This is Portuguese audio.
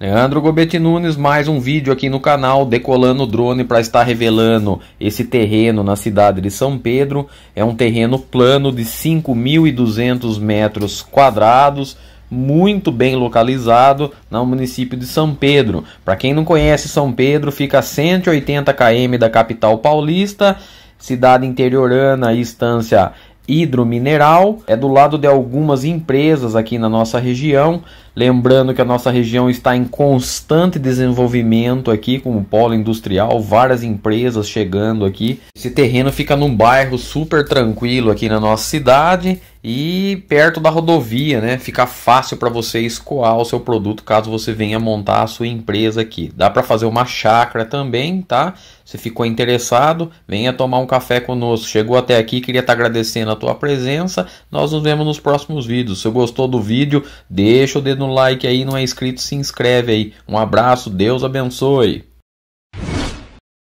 Leandro Gobetti Nunes, mais um vídeo aqui no canal, decolando o drone para estar revelando esse terreno na cidade de São Pedro. É um terreno plano de 5.200 metros quadrados, muito bem localizado no município de São Pedro. Para quem não conhece São Pedro, fica a 180 km da capital paulista, cidade interiorana e estância hidromineral, é do lado de algumas empresas aqui na nossa região. Lembrando que a nossa região está em constante desenvolvimento aqui, com o polo industrial, várias empresas chegando aqui. Esse terreno fica num bairro super tranquilo aqui na nossa cidade e perto da rodovia, né? Fica fácil para você escoar o seu produto caso você venha montar a sua empresa aqui. Dá para fazer uma chácara também, tá? Se ficou interessado, venha tomar um café conosco. Chegou até aqui, queria estar tá agradecendo a tua presença. Nós nos vemos nos próximos vídeos. Se gostou do vídeo, deixa o dedo no like aí, não é inscrito, se inscreve aí. Um abraço, Deus abençoe.